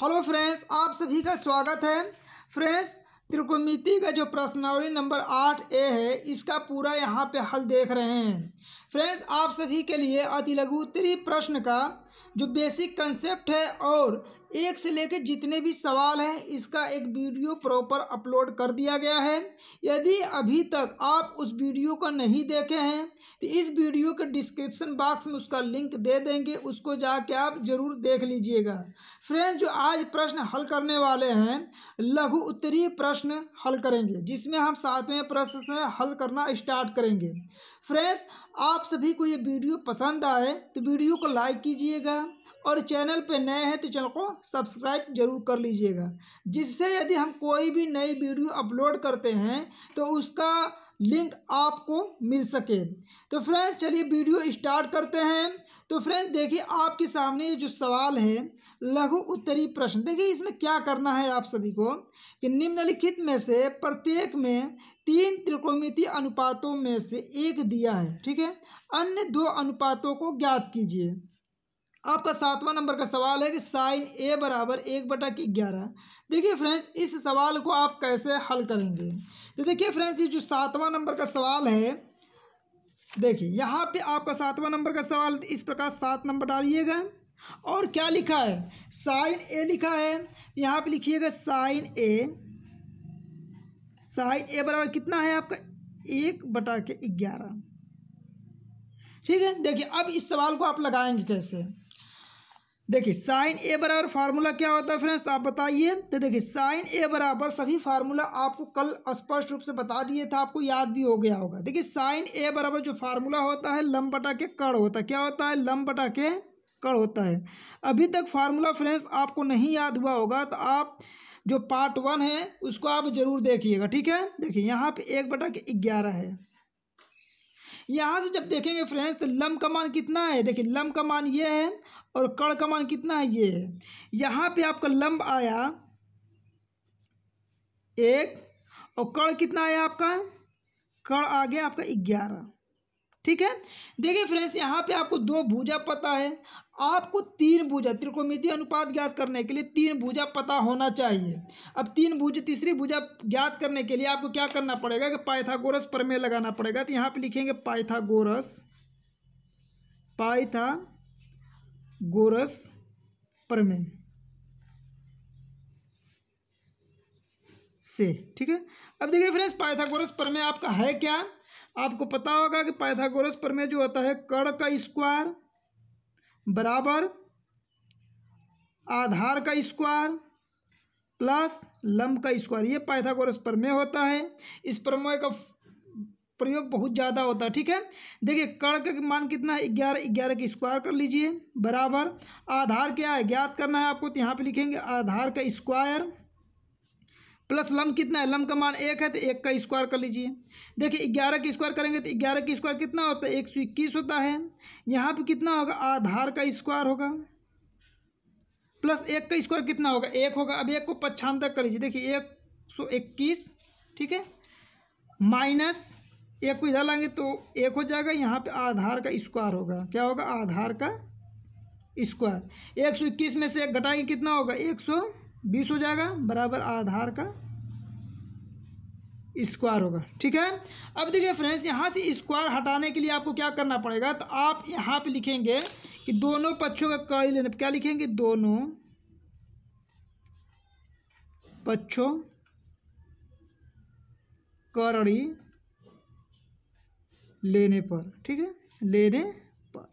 hello friends आप सभी का स्वागत है फ्रेंड्स त्रिकोमिति का जो प्रश्नावली नंबर आठ ए है इसका पूरा यहाँ पे हल देख रहे हैं फ्रेंड्स आप सभी के लिए अति लघु उत्तरी प्रश्न का जो बेसिक कंसेप्ट है और एक से लेकर जितने भी सवाल हैं इसका एक वीडियो प्रॉपर अपलोड कर दिया गया है यदि अभी तक आप उस वीडियो को नहीं देखे हैं तो इस वीडियो के डिस्क्रिप्शन बॉक्स में उसका लिंक दे देंगे उसको जाके आप ज़रूर देख लीजिएगा फ्रेंड्स जो आज प्रश्न हल करने वाले हैं लघु उत्तरीय प्रश्न हल करेंगे जिसमें हम सातवें प्रश्न से हल करना स्टार्ट करेंगे फ्रेंड्स आप सभी को ये वीडियो पसंद आए तो वीडियो को लाइक कीजिएगा और चैनल पर नए हैं तो चैनल को सब्सक्राइब जरूर कर लीजिएगा जिससे यदि हम कोई भी नई वीडियो अपलोड करते हैं तो उसका लिंक आपको मिल सके तो फ्रेंड्स चलिए वीडियो स्टार्ट करते हैं तो फ्रेंड देखिए आपके सामने ये जो सवाल है लघु उत्तरी प्रश्न देखिए इसमें क्या करना है आप सभी को कि निम्नलिखित में से प्रत्येक में तीन त्रिकोणमितीय अनुपातों में से एक दिया है ठीक है अन्य दो अनुपातों को ज्ञात कीजिए आपका सातवां नंबर का सवाल है कि साइन ए बराबर एक बटा की ग्यारह देखिए फ्रेंड्स इस सवाल को आप कैसे हल करेंगे तो देखिए फ्रेंड्स ये जो सातवां नंबर का सवाल है देखिए यहाँ पे आपका सातवां नंबर का सवाल इस प्रकार सात नंबर डालिएगा और क्या लिखा है साइन ए लिखा है यहाँ पे लिखिएगा साइन ए साइन ए बराबर कितना है आपका एक बटा के ग्यारह ठीक है देखिए अब इस सवाल को आप लगाएंगे कैसे देखिए साइन ए बराबर फार्मूला क्या होता है फ्रेंड्स तो आप बताइए तो देखिए साइन ए बराबर सभी फार्मूला आपको कल स्पष्ट रूप से बता दिए था आपको याद भी हो गया होगा देखिए साइन ए बराबर जो फार्मूला होता है लम बटा के कड़ होता है क्या होता है लम बटा के कड़ होता है अभी तक फार्मूला फ्रेंड्स आपको नहीं याद हुआ होगा तो आप जो पार्ट वन है उसको आप जरूर देखिएगा ठीक है देखिए यहाँ पर एक बटा के ग्यारह है यहाँ से जब देखेंगे फ्रेंड्स तो लम का मान कितना है देखिए लम का मान ये है और कड़ का मान कितना है ये है यहाँ पे आपका लंब आया एक और कड़ कितना आया आपका कड़ आ गया आपका ग्यारह ठीक है देखिए फ्रेंड्स यहाँ पे आपको दो भुजा पता है आपको तीन भुजा त्रिकोणमितीय अनुपात ज्ञात करने के लिए तीन भुजा पता होना चाहिए अब तीन भुज तीसरी भुजा ज्ञात करने के लिए आपको क्या करना पड़ेगा कि पाइथागोरस प्रमेय लगाना पड़ेगा तो यहाँ पे लिखेंगे पाइथागोरस पाइथा गोरस परमे से ठीक है अब देखिए फ्रेंड्स पाइथागोरस प्रमेय आपका है क्या आपको पता होगा कि पाइथागोरस परमे जो होता है कर्ण का स्क्वायर बराबर आधार का स्क्वायर प्लस लंब का स्क्वायर ये पाइथागोरस प्रमेय होता है इस प्रमेय का प्रयोग बहुत ज़्यादा होता है ठीक है देखिए कर्ण का मान कितना है ग्यारह ग्यारह का स्क्वायर कर लीजिए बराबर आधार क्या है ज्ञात करना है आपको तो यहाँ पे लिखेंगे आधार का स्क्वायर प्लस लम कितना है लम का मान एक है तो एक का स्क्वायर कर लीजिए देखिए ग्यारह का स्क्वायर करेंगे तो ग्यारह का स्क्वायर कितना होता है एक सौ इक्कीस होता है यहाँ पे कितना होगा आधार का स्क्वायर होगा प्लस एक का स्क्वायर कितना होगा एक होगा अब एक को पच्छान तक कर लीजिए देखिए एक सौ इक्कीस ठीक है माइनस एक को इधर लाएंगे तो एक हो जाएगा यहाँ पे आधार का स्क्वायर होगा क्या होगा आधार का स्क्वायर एक सौ इक्कीस में से एक घटाएंगे कितना होगा एक सौ बीस हो जाएगा बराबर आधार का स्क्वायर होगा ठीक है अब देखिए फ्रेंड्स यहाँ से स्क्वायर हटाने के लिए आपको क्या करना पड़ेगा तो आप यहाँ पे लिखेंगे कि दोनों पक्षों का कर्ल लेने पर क्या लिखेंगे दोनों पक्षों करड़ी लेने पर ठीक है लेने पर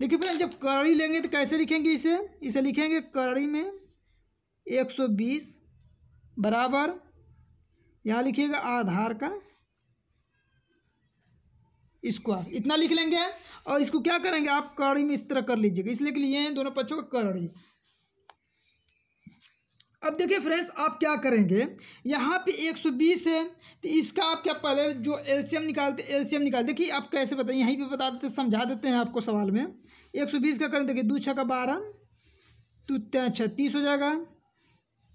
देखिए फ्रेंड जब कड़ी लेंगे तो कैसे लिखेंगे इसे इसे लिखेंगे कड़ी में एक सौ बीस बराबर यहाँ लिखिएगा आधार का स्क्वायर इतना लिख लेंगे और इसको क्या करेंगे आप कड़ी में इस तरह कर लीजिएगा इसलिए कि लिए दोनों पक्षों का कड़ी अब देखिए फ्रेंड्स आप क्या करेंगे यहाँ पे 120 है तो इसका आप क्या पहले जो एलसीएम निकालते एलसीएम निकाल देखिए आप कैसे बताइए यहीं पे बता देते समझा देते हैं आपको सवाल में 120 का करें देखिए दो छः का बारह तो छत्तीस अच्छा, हो जाएगा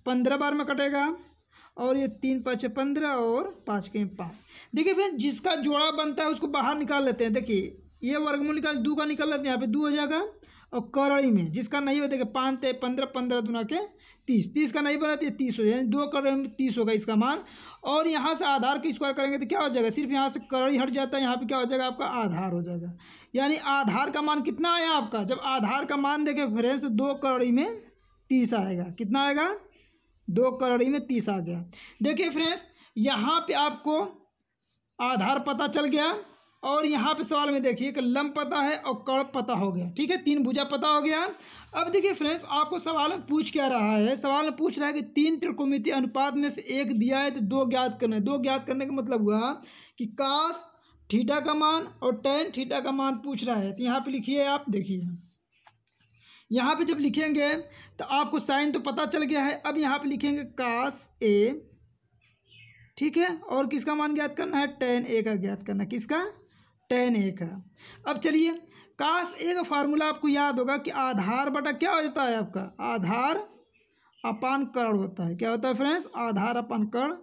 पंद्रह बार में कटेगा और ये तीन पाँच पंद्रह और पाँच के पाँच देखिए फ्रेंड जिसका जोड़ा बनता है उसको बाहर निकाल लेते हैं देखिए ये वर्गमूल निकाल दो का निकाल लेते हैं यहाँ पे दो हो जाएगा और करड़ी में जिसका नहीं हो देखिए पाँच पंद्रह पंद्रह दुना के तीस तीस का नहीं बना तो तीस हो जाए दो करोड़ तीस होगा इसका मान और यहाँ से आधार के स्क्वायर करेंगे तो क्या हो जाएगा सिर्फ यहाँ से करोड़ हट जाता है यहाँ पे क्या हो जाएगा आपका आधार हो जाएगा यानी आधार का मान कितना आया आपका जब आधार का मान देखें फ्रेंड्स तो दो करोड़ी में तीस आएगा कितना आएगा दो करोड़ी में तीस आ गया देखिए फ्रेंड्स यहाँ पर आपको आधार पता चल गया और यहाँ पे सवाल में देखिए कि लंब पता है और कड़ पता हो गया ठीक है तीन भुजा पता हो गया अब देखिए फ्रेंड्स आपको सवाल में पूछ क्या रहा है सवाल में पूछ रहा है कि तीन त्रिकोमिति अनुपात में से एक दिया है तो दो ज्ञात करना है दो ज्ञात करने का मतलब हुआ कि कास ठीठा का मान और टेन ठीठा का मान पूछ रहा है तो यहाँ पे लिखिए आप देखिए यहाँ पे जब लिखेंगे तो आपको साइन तो पता चल गया है अब यहाँ पे लिखेंगे कास ए ठीक है और किसका मान ज्ञात करना है टेन ए का ज्ञात करना किसका टेन एक है अब चलिए काश एक फार्मूला आपको याद होगा कि आधार बटा क्या हो जाता है आपका आधार अपान कर्ण होता है क्या होता है फ्रेंड्स आधार अपान कर्ण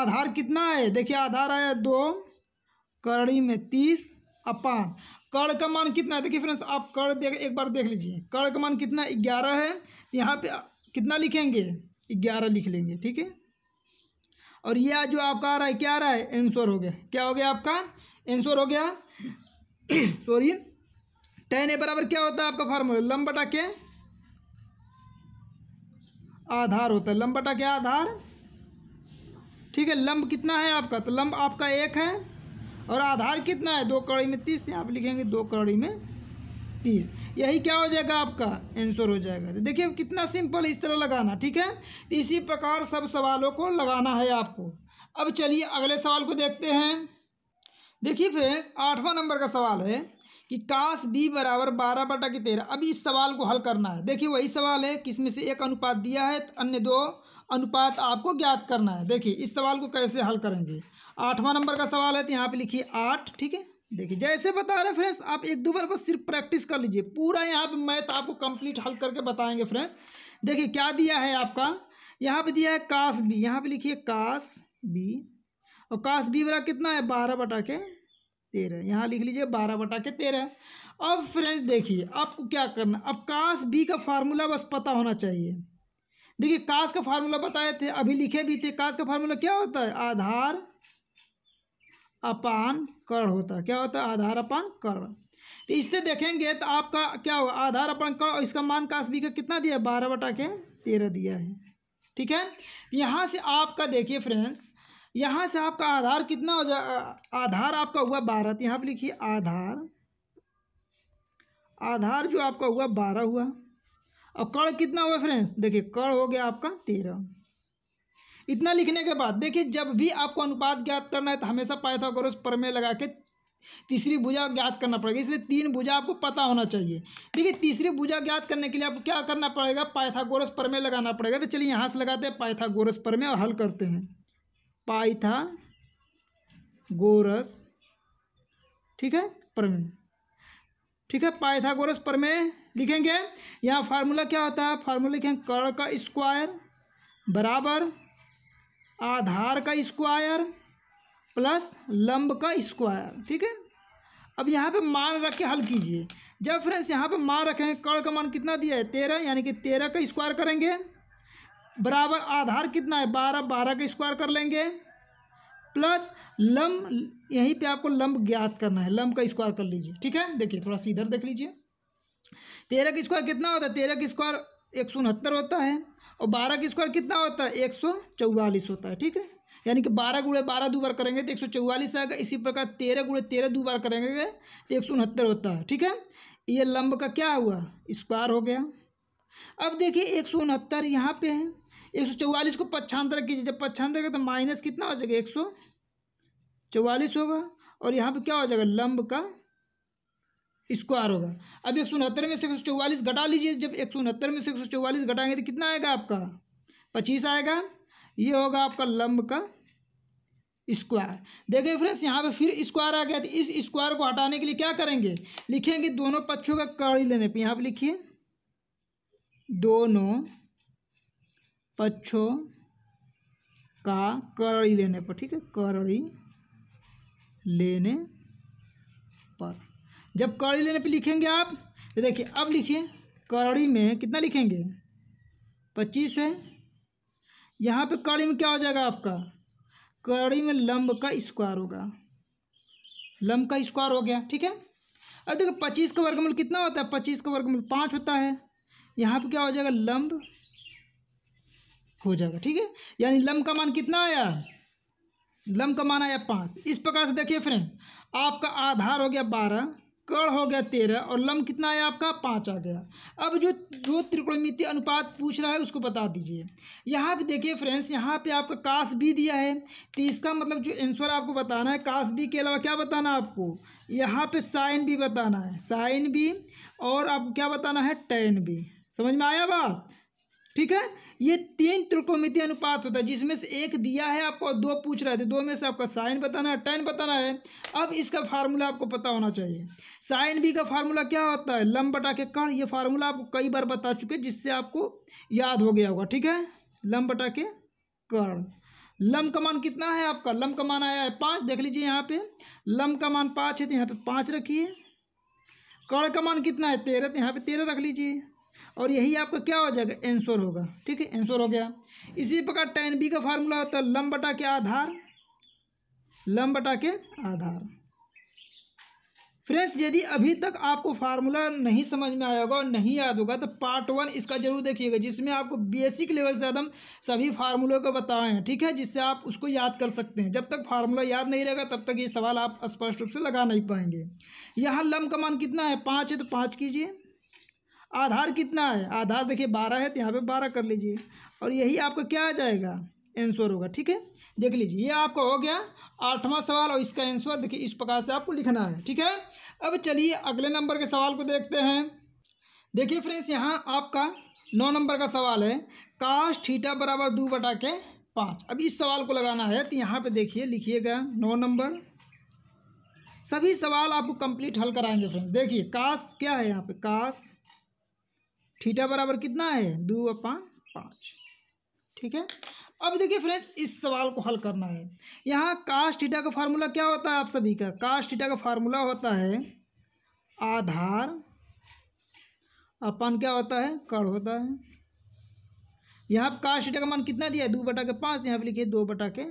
आधार कितना है देखिए आधार आया दो कर्णी में तीस अपान कर्ण का मान कितना है देखिए फ्रेंड्स आप कर्ण देख एक बार देख लीजिए कर्ण का मान कितना ग्यारह है यहाँ पे कितना लिखेंगे ग्यारह लिख लेंगे ठीक है और यह जो आपका आ रहा है क्या आ रहा है आंसर हो गया क्या हो गया आपका आंसर हो गया सॉरी टेन ए बराबर क्या होता है आपका फार्मूला लंबटा के आधार होता है लंबटा के आधार ठीक है लंब कितना है आपका तो लंब आपका एक है और आधार कितना है दो कड़ी में तीस आप लिखेंगे दो कड़ी में तीस यही क्या हो जाएगा आपका आंसर हो जाएगा तो देखिए कितना सिंपल इस तरह लगाना ठीक है इसी प्रकार सब सवालों को लगाना है आपको अब चलिए अगले सवाल को देखते हैं देखिए फ्रेंड्स आठवां नंबर का सवाल है कि काश बी बराबर बारह बटा की तेरह अभी इस सवाल को हल करना है देखिए वही सवाल है कि इसमें से एक अनुपात दिया है तो अन्य दो अनुपात आपको ज्ञात करना है देखिए इस सवाल को कैसे हल करेंगे आठवां नंबर का सवाल है तो यहाँ पे लिखिए आठ ठीक है देखिए जैसे बता रहे फ्रेंड्स आप एक दो बार बस सिर्फ प्रैक्टिस कर लीजिए पूरा यहाँ पर मैथ आपको कंप्लीट हल करके बताएंगे फ्रेंड्स देखिए क्या दिया है आपका यहाँ पर दिया है काश बी यहाँ पर लिखिए काश बी और काश वाला कितना है बारह बटा के तेरह यहाँ लिख लीजिए बारह बटा के तेरह अब फ्रेंड्स देखिए आपको क्या करना अब काश बी का फार्मूला बस पता होना चाहिए देखिए काश का फार्मूला बताए थे अभी लिखे भी थे काश का फार्मूला क्या होता है आधार अपान कर्ण होता है क्या होता है आधार अपान कर्ण तो इससे देखेंगे तो आपका क्या होगा आधार अपान कर्ण और इसका मान काश बी का कितना दिया है बारह बटा के तेरह दिया है ठीक है यहाँ से आपका देखिए फ्रेंड्स यहाँ से आपका आधार कितना हो जाएगा आधार आपका हुआ बारह तो यहाँ पर लिखिए आधार आधार जो आपका हुआ बारह हुआ और कड़ कितना हुआ फ्रेंड्स देखिए कड़ हो गया आपका तेरह इतना लिखने के बाद देखिए जब भी आपको अनुपात ज्ञात करना है तो हमेशा पाइथागोरस प्रमेय लगा के तीसरी भुजा ज्ञात करना पड़ेगा इसलिए तीन भुजा आपको पता होना चाहिए देखिए तीसरी भुजा ज्ञात करने के लिए आपको क्या करना पड़ेगा पाइथागोरस प्रमेय लगाना पड़ेगा तो चलिए यहाँ से लगाते हैं पाइथागोरस प्रमेय और हल करते हैं पाइथा गोरस ठीक है प्रमेय ठीक है पाइथागोरस परमे लिखेंगे यहाँ फार्मूला क्या होता है फार्मूला लिखेंगे कर्ण का स्क्वायर बराबर आधार का स्क्वायर प्लस लंब का स्क्वायर ठीक है अब यहाँ पे मान रख के हल कीजिए जब फ्रेंड्स यहाँ पे मान रखेंगे कर्ण का मान कितना दिया है तेरह यानी कि तेरह का स्क्वायर करेंगे बराबर आधार कितना है बारह बारह का स्क्वायर कर लेंगे प्लस लम्ब यहीं पे आपको लम्ब ज्ञात करना है लम्ब का स्क्वायर कर लीजिए ठीक है देखिए थोड़ा सा इधर देख लीजिए तेरह का स्क्वायर कितना होता है तेरह का स्क्वायर एक सौ उनहत्तर होता है और बारह का स्क्वायर कितना होता है एक सौ चौवालीस होता है ठीक है यानी कि बारह गुड़े बारह दो बार करेंगे तो एक सौ चौवालीस आएगा इसी प्रकार तेरह गुड़े तेरह दो बार करेंगे तो एक सौ उनहत्तर होता है ठीक है ये लंब का क्या हुआ स्क्वायर हो गया अब देखिए एक सौ उनहत्तर यहाँ पे है एक सौ चौवालीस को पच्छांतर कीजिए जब पच्छांतर का तो माइनस कितना हो जाएगा एक सौ चौवालीस होगा और यहाँ पे क्या हो जाएगा लंब का स्क्वायर होगा अब एक सौ उनहत्तर में से एक सौ चौवालीस घटा लीजिए जब एक सौ उनहत्तर में से एक सौ चौवालीस घटाएंगे तो कितना आएगा आपका पच्चीस आएगा ये होगा आपका लंब का स्क्वायर देखिए फ्रेंड्स यहाँ पे फिर स्क्वायर आ गया तो इस स्क्वायर को हटाने के लिए क्या करेंगे लिखेंगे दोनों पक्षों का कड़ी लेने पर यहाँ पर लिखिए दोनों पक्षों का करड़ी लेने पर ठीक है करड़ी लेने पर जब करड़ी लेने पर लिखेंगे आप तो देखिए अब लिखिए करड़ी में कितना लिखेंगे पच्चीस है यहाँ पे करड़ी में क्या हो जाएगा आपका करड़ी में लंब का स्क्वायर होगा लंब का स्क्वायर हो गया ठीक है अब देखो पच्चीस का वर्गमूल कितना होता है पच्चीस का वर्गमूल पाँच होता है यहाँ पे क्या हो जाएगा लंब हो जाएगा ठीक है यानी लम का मान कितना आया लम का मान आया पाँच इस प्रकार से देखिए फ्रेंड आपका आधार हो गया बारह कड़ हो गया तेरह और लम कितना आया आपका पाँच आ गया अब जो जो त्रिकोणमिति अनुपात पूछ रहा है उसको बता दीजिए यहाँ पे देखिए फ्रेंड्स यहाँ पे आपका काश भी दिया है तो इसका मतलब जो आंसर आपको बताना है काश भी के अलावा क्या बताना है आपको यहाँ पे साइन भी बताना है साइन भी और आपको क्या बताना है टेन भी समझ में आया बात ठीक है ये तीन त्रिकोमितीय अनुपात होता है जिसमें से एक दिया है आपको दो पूछ रहे थे दो में से आपका साइन बताना है टेन बताना है अब इसका फार्मूला आपको पता होना चाहिए साइन बी का फार्मूला क्या होता है लम बटा के कर्ण ये फार्मूला आपको कई बार बता चुके जिससे आपको याद हो गया होगा ठीक है लम बटा के कर्ण लम का मान कितना है आपका लम का मान आया है पाँच देख लीजिए यहाँ पे लम का मान पाँच है तो यहाँ पे पाँच रखिए कण का मान कितना है तेरह तो यहाँ पे तेरह रख लीजिए और यही आपका क्या हो जाएगा एंसोर होगा ठीक है एंसोर हो गया इसी प्रकार टेन बी का फार्मूला होता है लम बटा के आधार लम बटा के आधार फ्रेंड्स यदि अभी तक आपको फार्मूला नहीं समझ में आया होगा और नहीं याद होगा तो पार्ट वन इसका जरूर देखिएगा जिसमें आपको बेसिक लेवल से आदम सभी फार्मूलों को बताए हैं ठीक है जिससे आप उसको याद कर सकते हैं जब तक फार्मूला याद नहीं रहेगा तब तक ये सवाल आप स्पष्ट रूप से लगा नहीं पाएंगे यहाँ लम का मान कितना है पाँच है तो पाँच कीजिए आधार कितना है आधार देखिए बारह है तो यहाँ पे बारह कर लीजिए और यही आपका क्या आ जाएगा आंसर होगा ठीक है देख लीजिए ये आपका हो गया आठवां सवाल और इसका आंसर देखिए इस प्रकार से आपको लिखना है ठीक है अब चलिए अगले नंबर के सवाल को देखते हैं देखिए फ्रेंड्स यहाँ आपका नौ नंबर का सवाल है काश ठीटा बराबर दो बटा के पाँच अब इस सवाल को लगाना है तो यहाँ पे देखिए लिखिएगा नौ नंबर सभी सवाल आपको कंप्लीट हल कराएंगे फ्रेंड्स देखिए काश क्या है यहाँ पे काश थीटा बराबर कितना है दो अपान पाँच ठीक है अब देखिए फ्रेंड्स इस सवाल को हल करना है यहाँ कास्ट थीटा का फार्मूला क्या होता है आप सभी का कास्ट थीटा का फार्मूला होता है आधार अपान क्या होता है कड़ होता है यहाँ पर कास्ट थीटा का मान कितना दिया है दो बटा के पाँच यहाँ पर लिखिए दो बटा के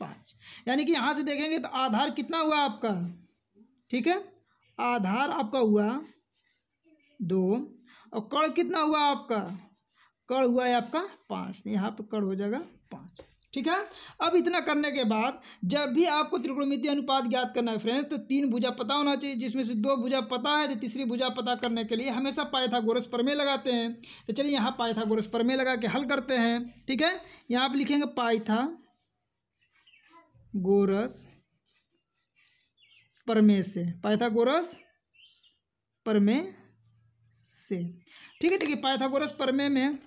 पाँच यानी कि यहाँ से देखेंगे तो आधार कितना हुआ आपका ठीक है आधार आपका हुआ दो और कड़ कितना हुआ आपका कड़ हुआ है आपका पाँच यहाँ पर कड़ हो जाएगा पाँच ठीक है अब इतना करने के बाद जब भी आपको त्रिकोणमितीय अनुपात ज्ञात करना है फ्रेंड्स तो तीन भुजा पता होना चाहिए जिसमें से दो भुजा पता है तो तीसरी भुजा पता करने के लिए हमेशा पाइथागोरस प्रमेय लगाते हैं तो चलिए यहाँ पाइथागोरस प्रमेय लगा के हल करते हैं ठीक है यहाँ पर लिखेंगे पाइथा गोरस परमे से पाइथागोरस परमे से ठीक है देखिए पाइथागोरस प्रमेय में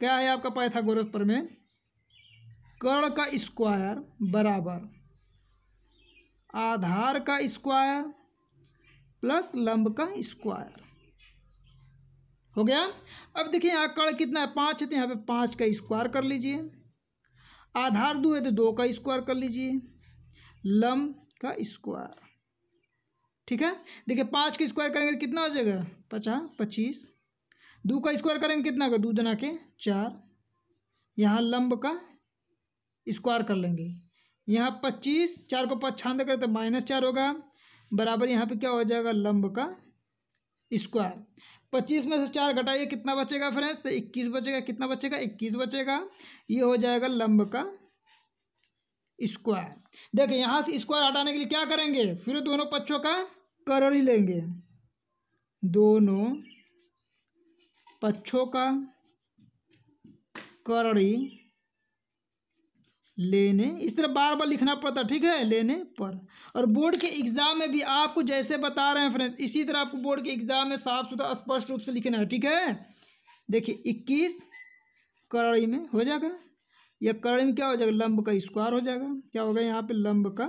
क्या है आपका पाइथागोरस प्रमेय कर्ण का स्क्वायर बराबर आधार का स्क्वायर प्लस लंब का स्क्वायर हो गया अब देखिए यहाँ कर्ण कितना है पाँच है तो यहाँ पे पाँच का स्क्वायर कर लीजिए आधार दो है तो दो का स्क्वायर कर लीजिए लंब का स्क्वायर ठीक है देखिए पाँच का स्क्वायर करेंगे तो कितना हो जाएगा पचास पच्चीस दो का स्क्वायर करेंगे कितना का दो जना के चार यहाँ लंब का स्क्वायर कर लेंगे यहाँ पच्चीस चार को पच्छांद करें तो माइनस चार होगा बराबर यहाँ पे क्या हो जाएगा लंब का स्क्वायर पच्चीस में से चार घटाइए कितना बचेगा फ्रेंड्स तो इक्कीस बचेगा कितना बचेगा इक्कीस बचेगा ये हो जाएगा लंब का स्क्वायर देखिए यहाँ से स्क्वायर हटाने के लिए क्या करेंगे फिर दोनों पक्षों का करण ही लेंगे दोनों पक्षों का करड़ी लेने इस तरह बार बार लिखना पड़ता ठीक है लेने पर और बोर्ड के एग्ज़ाम में भी आपको जैसे बता रहे हैं फ्रेंड्स इसी तरह आपको बोर्ड के एग्ज़ाम में साफ सुथरा स्पष्ट रूप से लिखना है ठीक है देखिए इक्कीस करड़ी में हो जाएगा या करड़ी में क्या हो जाएगा लंब का स्क्वायर हो जाएगा क्या होगा यहाँ पे लंब का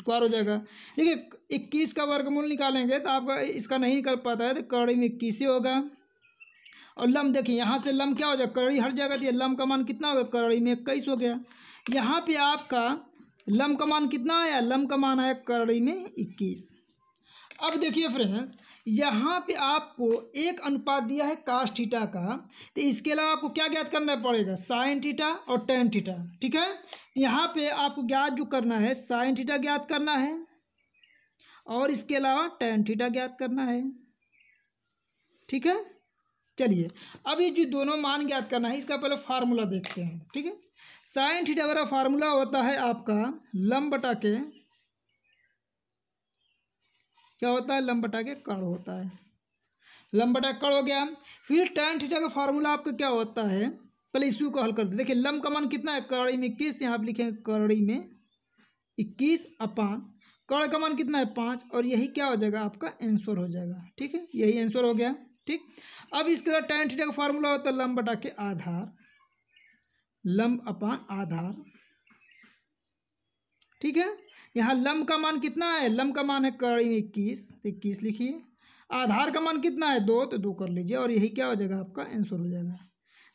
स्क्वायर हो जाएगा देखिए इक्कीस का वर्गमूल निकालेंगे तो आपका इसका नहीं निकल पाता है तो करड़ी में इक्कीस ही होगा और लम देखिए यहाँ से लम क्या हो जाए करड़ी हर जगह दिया लम का मान कितना हो गया करड़ी में इक्कीस हो गया यहाँ पे आपका लम का मान कितना आया लम का मान आया करड़ी में इक्कीस अब देखिए फ्रेंड्स यहाँ पे आपको एक अनुपात दिया है कास्ट थीटा का तो इसके अलावा आपको क्या ज्ञात करना पड़ेगा साइन थीटा और टेन थीटा ठीक है यहाँ पे आपको ज्ञात जो करना है साइन थीटा ज्ञात करना है और इसके अलावा टेन थीटा ज्ञात करना है ठीक है चलिए अब ये जो दोनों मान ज्ञात करना है इसका पहले फार्मूला देखते हैं ठीक है साइन थीटा वाला फार्मूला होता है आपका लम बटा के क्या होता है लम बटा के कण होता है लम बटा कण हो गया फिर टैन थीटा का फार्मूला आपका क्या होता है पहले इशू को हल करते देखिए लम का मान कितना है कड़ी में इक्कीस यहाँ आप लिखेंगे कड़ी में इक्कीस अपान कड़ का मान कितना है पाँच और यही क्या हो जाएगा आपका आंसर हो जाएगा ठीक है यही आंसर हो गया ठीक अब इसके बाद टेन थीटा का फार्मूला होता है लंब बटा के आधार लंब अपान आधार ठीक है यहाँ लंब का मान कितना है लंब का मान है कड़ी में इक्कीस तो इक्कीस लिखिए आधार का मान कितना है दो तो दो कर लीजिए और यही क्या हो जाएगा आपका आंसर हो जाएगा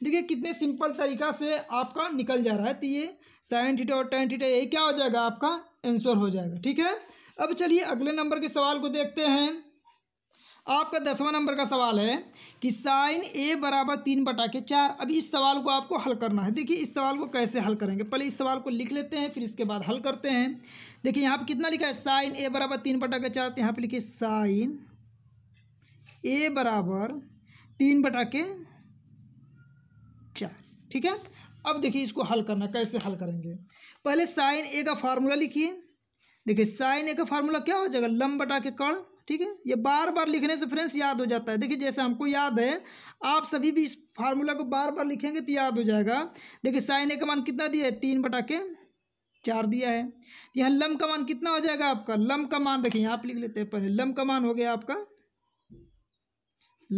देखिए कितने सिंपल तरीका से आपका निकल जा रहा है तो ये साइन थीटा और टेन थीटा यही क्या हो जाएगा आपका आंसर हो जाएगा ठीक है अब चलिए अगले नंबर के सवाल को देखते हैं आपका दसवां नंबर का सवाल है कि साइन ए बराबर तीन बटा के चार अब इस सवाल को आपको हल करना है देखिए इस सवाल को कैसे हल करेंगे पहले इस सवाल को लिख लेते हैं फिर इसके बाद हल करते हैं देखिए यहाँ पर कितना लिखा है साइन ए बराबर तीन बटा के चार तो यहाँ पर लिखिए साइन ए बराबर तीन बटा के चार ठीक है अब देखिए इसको हल करना कैसे हल करेंगे पहले साइन ए का फार्मूला लिखिए देखिए साइन ए का फार्मूला क्या हो जाएगा लम बटा के कड़ ठीक है ये बार बार लिखने से फ्रेंड्स याद हो जाता है देखिए जैसे हमको याद है आप सभी भी इस फार्मूला को बार बार लिखेंगे तो याद हो जाएगा देखिए साइन ए का मान कितना दिया है तीन बटा के चार दिया है यहाँ लम का मान कितना हो जाएगा आपका लम का मान देखिए यहाँ आप लिख लेते हैं पहले लम का मान हो गया आपका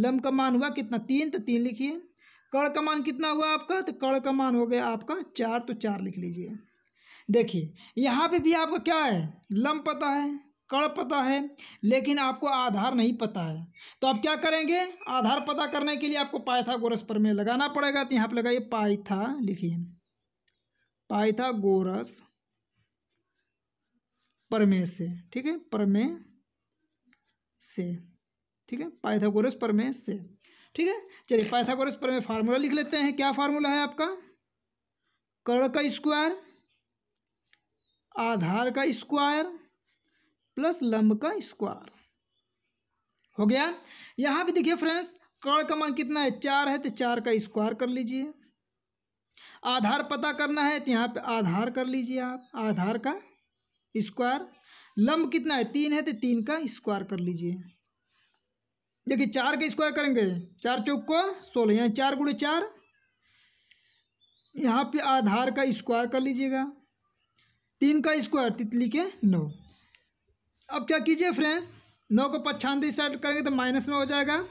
लम का मान हुआ कितना तीन तो तीन लिखिए कड़ का मान कितना हुआ आपका तो कड़ का मान हो गया आपका चार तो चार लिख लीजिए देखिए यहाँ पे भी आपका क्या है लम पता है कण पता है लेकिन आपको आधार नहीं पता है तो आप क्या करेंगे आधार पता करने के लिए आपको पाइथागोरस प्रमेय लगाना पड़ेगा तो यहाँ पर लगाइए पाइथा लिखिए पाइथागोरस परमे से ठीक है परमे से ठीक है पाइथागोरस परमे से ठीक है चलिए पाइथागोरस परमे फार्मूला लिख लेते हैं क्या फार्मूला है आपका कर्ण का स्क्वायर आधार का स्क्वायर प्लस लंब का स्क्वायर हो गया यहाँ भी देखिए फ्रेंड्स कर्ण का मान कितना है चार है तो चार का स्क्वायर कर लीजिए आधार पता करना है तो यहाँ पे आधार कर लीजिए आप आधार का स्क्वायर लंब कितना है तीन है तो तीन का स्क्वायर कर लीजिए देखिए चार का स्क्वायर करेंगे चार चौक को सोलह यहाँ चार गुड़े चार यहाँ पे आधार का स्क्वायर कर लीजिएगा तीन का स्क्वायर तितली के नौ अब क्या कीजिए फ्रेंड्स नौ को पच्छानदी साइड करेंगे तो माइनस नौ हो जाएगा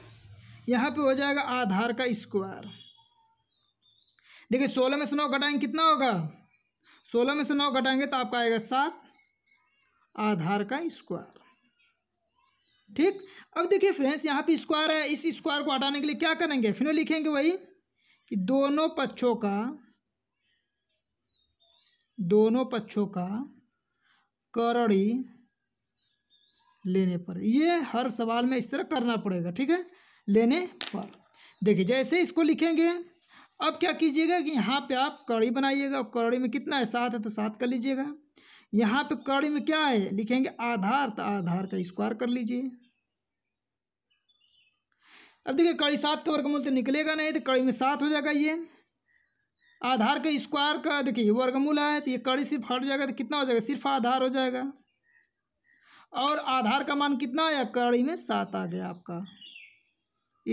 यहाँ पे हो जाएगा आधार का स्क्वायर देखिए सोलह में से नौ घटाएंगे कितना होगा सोलह में से नौ घटाएंगे तो आपका आएगा सात आधार का स्क्वायर ठीक अब देखिए फ्रेंड्स यहाँ पे स्क्वायर है इस स्क्वायर को हटाने के लिए क्या करेंगे फिर लिखेंगे वही कि दोनों पक्षों का दोनों पक्षों का करड़ी लेने पर ये हर सवाल में इस तरह करना पड़ेगा ठीक है लेने पर देखिए जैसे इसको लिखेंगे अब क्या कीजिएगा कि यहाँ पे आप कड़ी बनाइएगा कड़ी में कितना है सात है तो सात कर लीजिएगा यहाँ पे कड़ी में क्या है लिखेंगे आधार तो आधार का स्क्वायर कर लीजिए अब देखिए कड़ी सात का वर्गमूल तो निकलेगा नहीं तो कड़ी में सात हो जाएगा ये आधार के स्क्वायर का देखिए वर्गमूल है तो ये कड़ी सिर्फ हट जाएगा तो कितना हो जाएगा सिर्फ आधार हो जाएगा और आधार का मान कितना आया कड़ी में सात आ गया आपका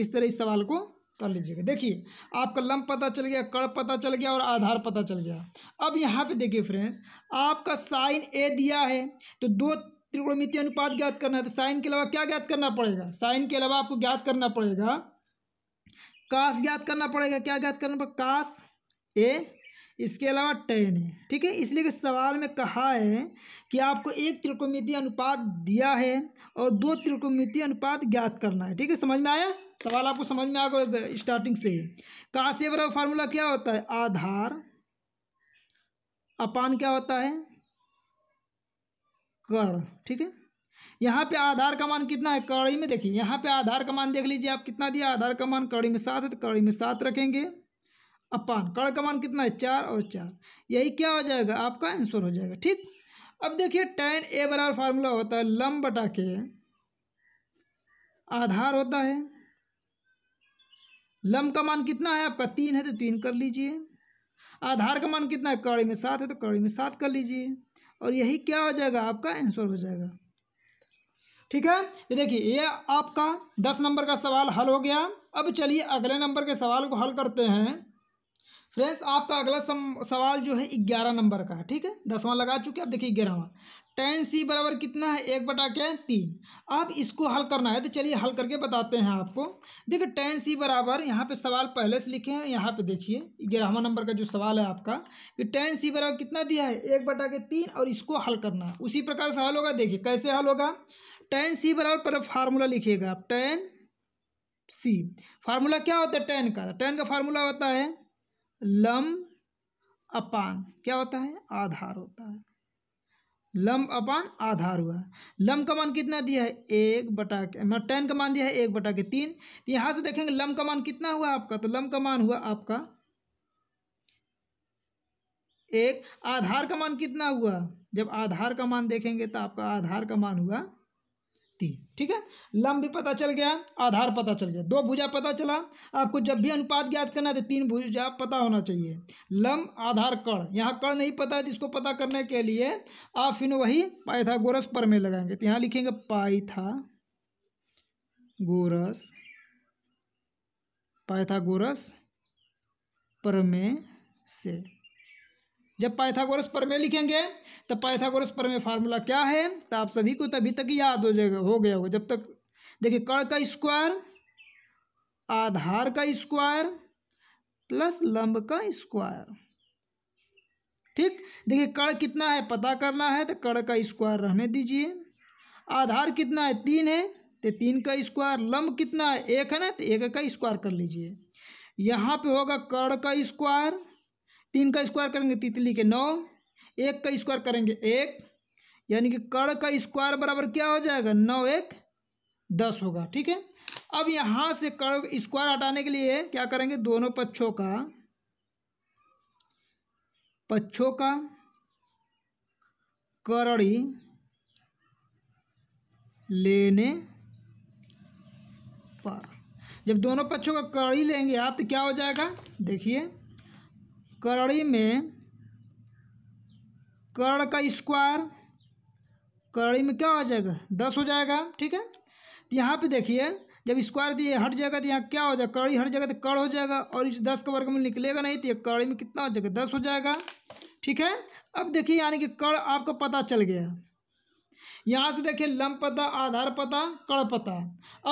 इस तरह इस सवाल को कर लीजिएगा देखिए आपका लंब पता चल गया कड़ पता चल गया और आधार पता चल गया अब यहाँ पे देखिए फ्रेंड्स आपका साइन ए दिया है तो दो त्रिकोणमितीय अनुपात ज्ञात करना है तो साइन के अलावा क्या ज्ञात करना पड़ेगा साइन के अलावा आपको ज्ञात करना पड़ेगा काश ज्ञात करना पड़ेगा क्या ज्ञात करना पड़ेगा काश ए इसके अलावा टेन है ठीक है इसलिए कि सवाल में कहा है कि आपको एक त्रिकोणमितीय अनुपात दिया है और दो त्रिकोमिति अनुपात ज्ञात करना है ठीक है समझ में आया सवाल आपको समझ में आ गया स्टार्टिंग से कहाँ से फार्मूला क्या होता है आधार अपान क्या होता है कर्ण ठीक है यहाँ पे आधार का मान कितना है कड़ी में देखिए यहाँ पे आधार का मान देख लीजिए आप कितना दिया आधार का मान कड़ी में सात है तो कड़ी में सात रखेंगे अपान कर्ण का मान कितना है चार और चार यही क्या हो जाएगा आपका आंसर हो जाएगा ठीक अब देखिए टेन ए बराबर फार्मूला होता है लम बटा के आधार होता है लम का मान कितना है आपका तीन है तो तीन कर लीजिए आधार का मान कितना है कड़ी में सात है तो कड़ी में सात कर लीजिए और यही क्या हो जाएगा आपका आंसर हो जाएगा ठीक है ये देखिए ये आपका दस नंबर का सवाल हल हो गया अब चलिए अगले नंबर के सवाल को हल करते हैं फ्रेंड्स आपका अगला सम, सवाल जो है ग्यारह नंबर का है ठीक है दसवां लगा चुके आप देखिए ग्यारहवा टेन सी बराबर कितना है एक बटा क्या तीन अब इसको हल करना है तो चलिए हल करके बताते हैं आपको देखिए टेन सी बराबर यहाँ पे सवाल पहले से लिखे हैं यहाँ पे देखिए ग्यारहवा नंबर का जो सवाल है आपका कि टेन सी बराबर कितना दिया है एक बटा के तीन और इसको हल करना है उसी प्रकार से हल होगा देखिए कैसे हल होगा टेन सी बराबर पर फार्मूला लिखिएगा आप टेन सी फार्मूला क्या होता है टेन का टेन का फार्मूला होता है लम अपान क्या होता है आधार होता है लम अपान आधार हुआ लम का मान कितना दिया है एक बटा के मतलब टेन का मान दिया है एक बटा के तीन तो यहाँ से देखेंगे लम का मान कितना हुआ आपका तो लम का मान हुआ आपका एक आधार का मान कितना हुआ जब आधार का मान देखेंगे तो आपका आधार का मान हुआ तीन ठीक है लंब भी पता चल गया आधार पता चल गया दो भुजा पता चला आपको जब भी अनुपात ज्ञात करना है तो तीन भुजा पता होना चाहिए लंब आधार कण यहाँ कण नहीं पता है तो इसको पता करने के लिए आप फिर वही पाइथागोरस पर में लगाएंगे तो यहाँ लिखेंगे पाइथा गोरस पाइथागोरस पर में से जब पाइथागोरस में लिखेंगे तो पाइथागोरस में फार्मूला क्या है तो आप सभी को तभी तक याद हो जाएगा हो गया होगा जब तक देखिए कड़ का स्क्वायर आधार का स्क्वायर प्लस लंब का स्क्वायर ठीक देखिए कड़ कितना है पता करना है तो कड़ का स्क्वायर रहने दीजिए आधार कितना है तीन है तो तीन का स्क्वायर लंब कितना है एक है ना तो एक का स्क्वायर कर लीजिए यहाँ पे होगा कड़ का स्क्वायर तीन का स्क्वायर करेंगे तितली के नौ एक का स्क्वायर करेंगे एक यानी कि कड़ का स्क्वायर बराबर क्या हो जाएगा नौ एक दस होगा ठीक है अब यहाँ से कड़ स्क्वायर हटाने के लिए क्या करेंगे दोनों पक्षों का पक्षों का करड़ी लेने पर जब दोनों पक्षों का करड़ी लेंगे आप तो क्या हो जाएगा देखिए करड़ी में कर्ण का स्क्वायर करड़ी में क्या हो जाएगा दस हो जाएगा ठीक है तो यहाँ पे देखिए जब स्क्वायर दिए हट जाएगा तो यहाँ क्या हो जाएगा करड़ी हट जाएगा तो कड़ हो जाएगा और इस दस का वर्ग में निकलेगा नहीं तो ये कड़ी में कितना हो जाएगा दस हो जाएगा ठीक है अब देखिए यानी कि कड़ आपको पता चल गया यहाँ से देखिए लंब पता आधार पता कड़ पता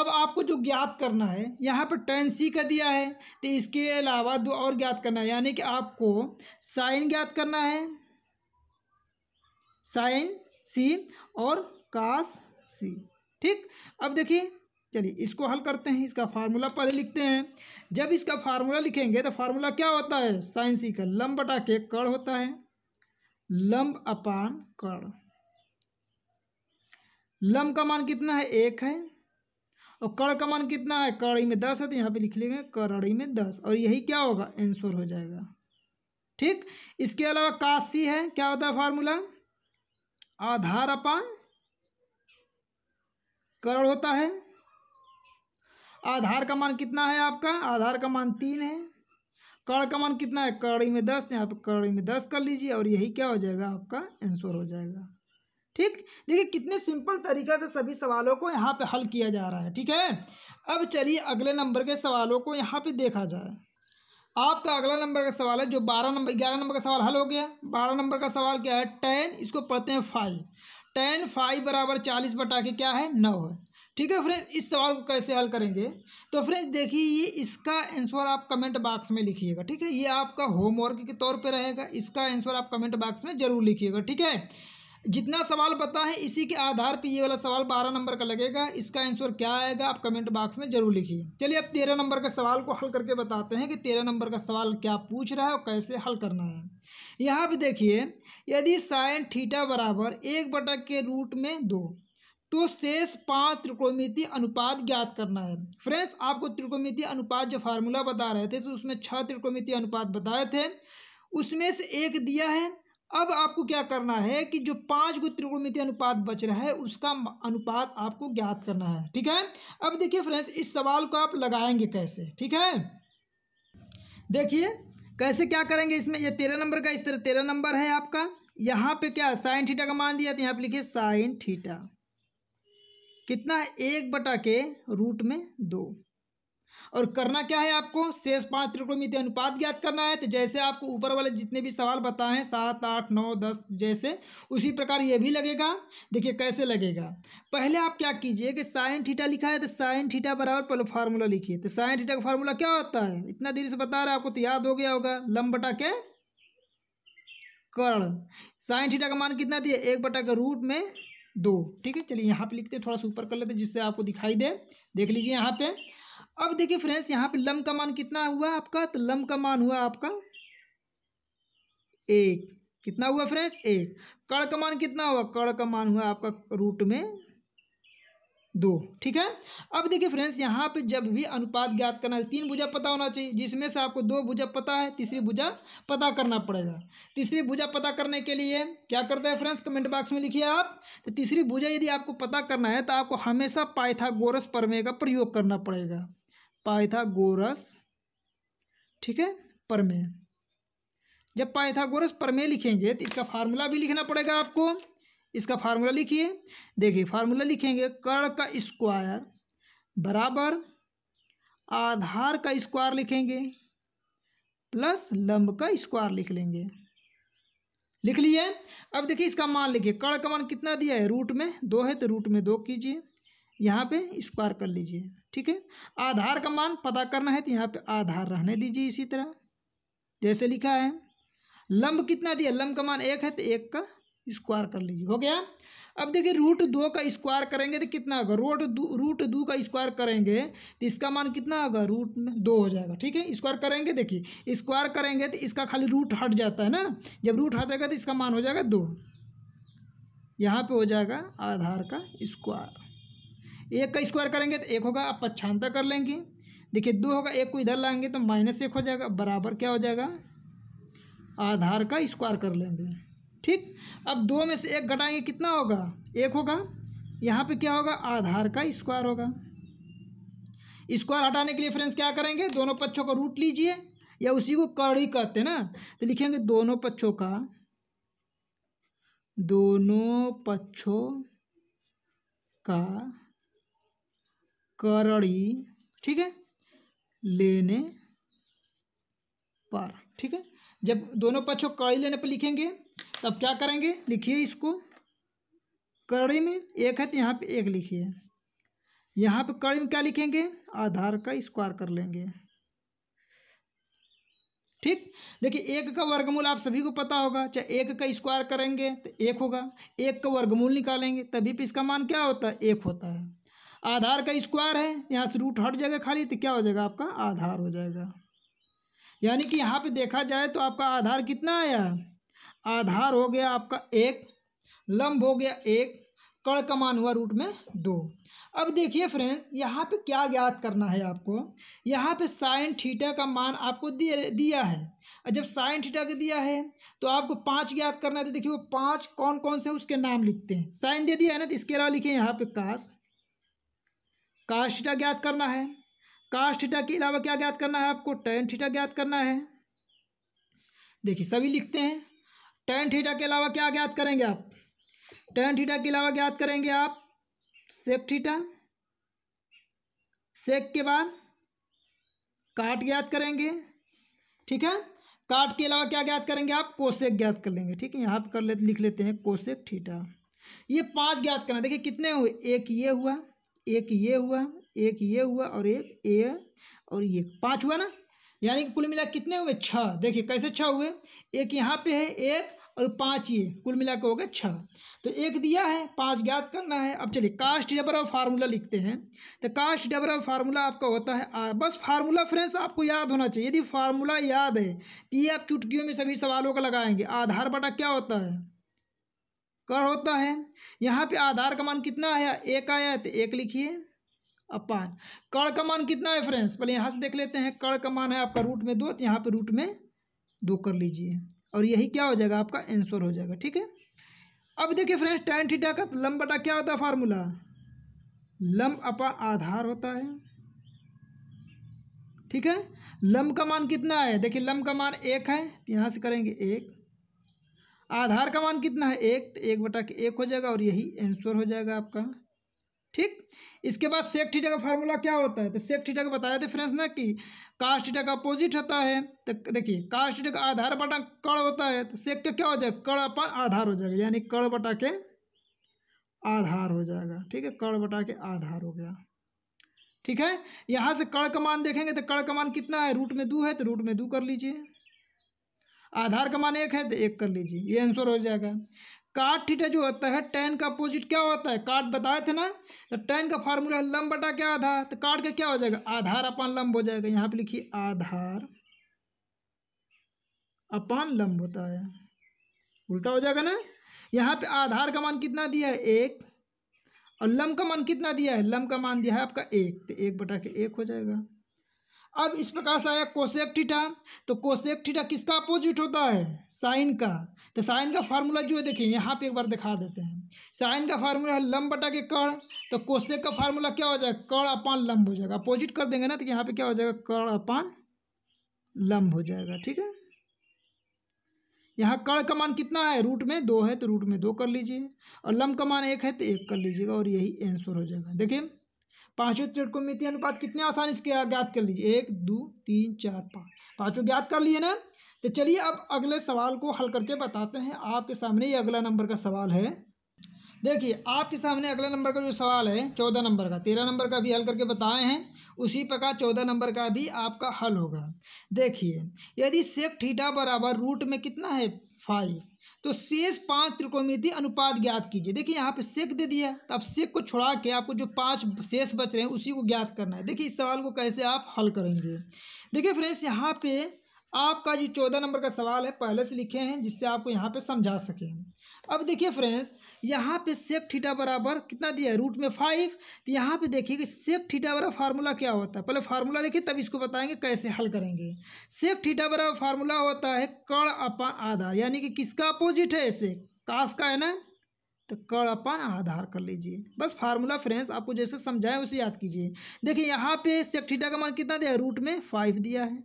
अब आपको जो ज्ञात करना है यहाँ पर टेन सी का दिया है तो इसके अलावा दो और ज्ञात करना है यानी कि आपको साइन ज्ञात करना है साइन सी और कास सी ठीक अब देखिए चलिए इसको हल करते हैं इसका फार्मूला पहले लिखते हैं जब इसका फार्मूला लिखेंगे तो फार्मूला क्या होता है साइन सी का लंब बटा के कड़ होता है लंब अपान कड़ लम का मान कितना है एक है और कड़ का मान कितना है कड़ी में दस है तो यहाँ पे लिख लेंगे करड़ी में दस और यही क्या होगा आंसर हो जाएगा ठीक इसके अलावा काशी है क्या होता है फार्मूला आधार अपान करोड़ होता है आधार का मान कितना है आपका आधार का मान तीन है कड़ का मान कितना है कड़ी में दस तो यहाँ पे कड़ी में दस कर लीजिए और यही क्या हो जाएगा आपका आंसर हो जाएगा ठीक देखिए कितने सिंपल तरीक़े से सभी सवालों को यहाँ पे हल किया जा रहा है ठीक है अब चलिए अगले नंबर के सवालों को यहाँ पे देखा जाए आपका अगला नंबर का सवाल है जो बारह नंबर ग्यारह नंबर का सवाल हल हो गया बारह नंबर का सवाल क्या है टेन इसको पढ़ते हैं फाइव टेन फाइव बराबर चालीस बटा के क्या है नौ है ठीक है फ्रेंड इस सवाल को कैसे हल करेंगे तो फ्रेंड देखिए ये इसका आंसर आप कमेंट बॉक्स में लिखिएगा ठीक है ये आपका होमवर्क के तौर पे रहेगा इसका आंसर आप कमेंट बॉक्स में जरूर लिखिएगा ठीक है जितना सवाल पता है इसी के आधार पर ये वाला सवाल बारह नंबर का लगेगा इसका आंसर क्या आएगा आप कमेंट बॉक्स में जरूर लिखिए चलिए अब तेरह नंबर के सवाल को हल करके बताते हैं कि तेरह नंबर का सवाल क्या पूछ रहा है और कैसे हल करना है यहाँ भी देखिए यदि साइन थीटा बराबर एक बटक के रूट में दो तो शेष पांच त्रिकोणमिति अनुपात ज्ञात करना है फ्रेंड्स आपको त्रिकोणमिति अनुपात जो फार्मूला बता रहे थे तो उसमें छह त्रिकोणमिति अनुपात बताए थे उसमें से एक दिया है अब आपको क्या करना है कि जो पांच गो त्रिकोणमिति अनुपात बच रहा है उसका अनुपात आपको ज्ञात करना है ठीक है अब देखिए फ्रेंड्स इस सवाल को आप लगाएंगे कैसे ठीक है देखिए कैसे क्या करेंगे इसमें ये तेरह नंबर का इस तरह तेरह नंबर है आपका यहाँ पे क्या साइन थीटा का मान दिया तो यहाँ पर लिखिए साइन थीटा कितना एक बटा के रूट में दो और करना क्या है आपको शेष पाँच त्रिकोणमितीय अनुपात ज्ञात करना है तो जैसे आपको ऊपर वाले जितने भी सवाल बताए हैं सात आठ नौ दस जैसे उसी प्रकार ये भी लगेगा देखिए कैसे लगेगा पहले आप क्या कीजिए कि साइन ठीटा लिखा है तो साइन ठीठा बराबर पहले फार्मूला लिखिए तो साइन ठीठा का फार्मूला क्या होता है इतना देर से बता रहा है आपको तो याद हो गया होगा लम बटा के कर्ण साइन ठीटा का मान कितना दिया एक बटा के रूट में दो ठीक है चलिए यहाँ पे लिखते हैं थोड़ा सा ऊपर कर लेते हैं जिससे आपको दिखाई दे देख लीजिए यहाँ पे अब देखिए फ्रेंड्स यहाँ पे लम का मान कितना हुआ आपका तो लम का मान हुआ आपका एक कितना हुआ फ्रेंड्स एक कड़ का मान कितना हुआ कड़ का मान हुआ आपका रूट में दो ठीक है अब देखिए फ्रेंड्स यहाँ पे जब भी अनुपात ज्ञात करना है तीन भुजा पता होना चाहिए जिसमें से आपको दो भुजा पता है तीसरी भुजा पता करना पड़ेगा तीसरी भुजा पता करने के लिए क्या करते हैं फ्रेंड्स कमेंट बॉक्स में लिखिए आप तो तीसरी भुजा यदि आपको पता करना है तो आपको हमेशा पाइथागोरस प्रमेय का प्रयोग करना पड़ेगा पाइथागोरस ठीक है परमेय जब पाइथागोरस परमेय लिखेंगे तो इसका फार्मूला भी लिखना पड़ेगा आपको इसका फार्मूला लिखिए देखिए फार्मूला लिखेंगे कर्ण का स्क्वायर बराबर आधार का स्क्वायर लिखेंगे प्लस लंब का स्क्वायर लिख लेंगे लिख लिए अब देखिए इसका मान लिखिए कर्ण का मान कितना दिया है रूट में दो है तो रूट में दो कीजिए यहाँ पे स्क्वायर कर लीजिए ठीक है आधार का मान पता करना है तो यहाँ पे आधार रहने दीजिए इसी तरह जैसे लिखा है लंब कितना दिया लंब का मान एक है तो एक का स्क्वायर कर लीजिए हो गया अब देखिए रूट दो का स्क्वायर करेंगे तो कितना होगा रूट दो रूट दो का स्क्वायर करेंगे तो इसका मान कितना होगा रूट में दो हो जाएगा ठीक है स्क्वायर करेंगे देखिए स्क्वायर करेंगे तो इसका खाली रूट हट जाता है ना जब रूट हटेगा तो इसका मान हो जाएगा दो यहाँ पे हो जाएगा आधार का स्क्वायर एक का स्क्वायर करेंगे तो एक होगा आप पच्छानता कर लेंगे देखिए दो होगा एक को इधर लाएंगे तो माइनस एक हो जाएगा बराबर क्या हो जाएगा आधार का स्क्वायर कर लेंगे ठीक अब दो में से एक घटाएंगे कितना होगा एक होगा यहाँ पे क्या होगा आधार का स्क्वायर होगा स्क्वायर हटाने के लिए फ्रेंड्स क्या करेंगे दोनों पक्षों का रूट लीजिए या उसी को कड़ी कहते हैं ना तो लिखेंगे दोनों पक्षों का दोनों पक्षों का करड़ी ठीक है लेने पर ठीक है जब दोनों पक्षों कड़ी लेने पर लिखेंगे तब क्या करेंगे लिखिए इसको कड़ी में एक है तो यहाँ पे एक लिखिए यहाँ पे कड़ी में क्या लिखेंगे आधार का स्क्वायर कर लेंगे ठीक देखिए एक का वर्गमूल आप सभी को पता होगा चाहे एक का स्क्वायर करेंगे तो एक होगा एक का वर्गमूल निकालेंगे तभी पे इसका मान क्या होता है एक होता है आधार का स्क्वायर है यहाँ से रूट हट जाएगा खाली तो क्या हो जाएगा आपका आधार हो जाएगा यानी कि यहाँ पे देखा जाए तो आपका आधार कितना आया आधार हो गया आपका एक लंब हो गया एक कण का मान हुआ रूट में दो अब देखिए फ्रेंड्स यहाँ पे क्या ज्ञात करना है आपको यहाँ पे साइन थीटा का मान आपको दिया है और जब साइन थीटा का दिया है तो आपको पाँच ज्ञात करना है तो देखिए वो पाँच कौन कौन से उसके नाम लिखते हैं साइन दे दिया है ना तो इसके अलावा लिखे यहाँ पे काश कास्ट थीटा ज्ञात करना है कास्ट थीटा के अलावा क्या ज्ञात करना है आपको टेन थीटा ज्ञात करना है देखिए सभी लिखते हैं टेन थीटा के अलावा क्या ज्ञात करेंगे आप टेन थीटा के अलावा ज्ञात करेंगे आप सेक थीटा सेक के बाद काट ज्ञात करेंगे ठीक है काट के अलावा क्या ज्ञात करेंगे आप कोसेक ज्ञात कर लेंगे ठीक है यहाँ पर कर लेते लिख लेते हैं कोसेक थीटा ये पांच ज्ञात करना देखिए कितने हुए एक ये हुआ एक ये हुआ एक ये हुआ और एक ए और ये पाँच हुआ ना यानी कि कुल मिला कितने हुए छः देखिए कैसे छः हुए एक यहाँ पे है एक और पाँच ये कुल मिला के हो गए छः तो एक दिया है पाँच ज्ञात करना है अब चलिए कास्ट ऑफ फार्मूला लिखते हैं तो कास्ट ऑफ फार्मूला आपका होता है आ, बस फार्मूला फ्रेंड्स आपको याद होना चाहिए यदि फार्मूला याद है तो ये आप चुटकियों में सभी सवालों का लगाएंगे आधार बटा क्या होता है कर होता है यहाँ पे आधार का मान कितना आया एक आया तो एक लिखिए अपान कड़ का मान कितना है फ्रेंड्स पहले यहाँ से देख लेते हैं कड़ का मान है आपका रूट में दो तो यहाँ पे रूट में दो कर लीजिए और यही क्या हो जाएगा आपका आंसर हो जाएगा ठीक है अब देखिए फ्रेंड्स टेन थीटा का लंब बटा क्या होता है फार्मूला लंब अपा आधार होता है ठीक है लंब का मान कितना है देखिए लंब का मान एक है तो यहाँ से करेंगे एक आधार का मान कितना है एक तो एक बटा के एक हो जाएगा और यही आंसर हो जाएगा आपका ठीक इसके बाद सेक थीटा का फार्मूला क्या होता है तो सेक थीटा का बताया थे फ्रेंड्स ना कि कास्ट थीटा का अपोजिट होता है तो देखिए कास्ट थीटा का आधार बटा कड़ होता है तो सेक का क्या हो जाएगा कड़ अपन आधार हो जाएगा यानी कड़ बटा के आधार हो जाएगा ठीक है कड़ बटा के आधार हो गया ठीक है यहाँ से कड़ का मान देखेंगे तो कड़ का मान कितना है रूट में दो है तो रूट में दो कर लीजिए आधार का मान एक है तो एक कर लीजिए ये आंसर हो जाएगा काट थीटा जो होता है टेन का अपोजिट क्या होता है काट बताए थे ना तो टेन का फार्मूला है लंब बटा क्या आधार तो काट का क्या हो जाएगा आधार अपान लंब हो जाएगा यहाँ पे लिखिए आधार अपान लंब होता है उल्टा हो जाएगा ना यहाँ पे आधार का मान कितना दिया है एक और लंब का मान कितना दिया है लंब का मान दिया है आपका एक तो एक बटा के एक हो जाएगा अब इस प्रकार से आया कोसेक थीटा तो कोसेक थीटा किसका अपोजिट होता है साइन का तो साइन का फार्मूला जो है देखिए यहाँ पे एक बार दिखा देते हैं साइन का फार्मूला है लंब बटा के कड़ तो कोसेक का फार्मूला क्या हो जाएगा कड़ अपान लंब हो जाएगा अपोजिट कर देंगे ना तो यहाँ पे क्या हो जाएगा कड़ अपान लम्ब हो जाएगा ठीक है यहाँ कड़ का मान कितना है रूट में दो है तो रूट में दो कर लीजिए और लम्ब का मान एक है तो एक कर लीजिएगा और यही आंसर हो जाएगा देखिए पांचों त्रिकोण मिति अनुपात कितने आसानी से ज्ञात कर लीजिए एक दो तीन चार पाँच पाँचों ज्ञात कर लिए ना तो चलिए अब अगले सवाल को हल करके बताते हैं आपके सामने ये अगला नंबर का सवाल है देखिए आपके सामने अगला नंबर का जो सवाल है चौदह नंबर का तेरह नंबर का भी हल करके बताए हैं उसी प्रकार चौदह नंबर का भी आपका हल होगा देखिए यदि सेक थीटा बराबर रूट में कितना है फाइव तो शेष पांच त्रिकोणमिति अनुपात ज्ञात कीजिए देखिए यहाँ पे सेक दे दिया तो आप सेक को छोड़ा के आपको जो पांच शेष बच रहे हैं उसी को ज्ञात करना है देखिए इस सवाल को कैसे आप हल करेंगे देखिए फ्रेंड्स यहाँ पे आपका जो चौदह नंबर का सवाल है पहले से लिखे हैं जिससे आपको यहाँ पे समझा सके अब देखिए फ्रेंड्स यहाँ पे सेक थीटा बराबर कितना दिया है रूट में फाइव तो यहाँ पे देखिए कि सेक थीटा बराबर फार्मूला क्या होता है पहले फार्मूला देखिए तब इसको बताएंगे कैसे हल करेंगे सेक थीटा बराबर फार्मूला होता है कड़ अपान आधार यानी कि किसका अपोजिट है सेक काश का है ना तो कड़ अपन आधार कर लीजिए बस फार्मूला फ्रेंड्स आपको जैसे समझाएं उसे याद कीजिए देखिए यहाँ पे सेक थीटा का मान कितना दिया है रूट में फाइव दिया है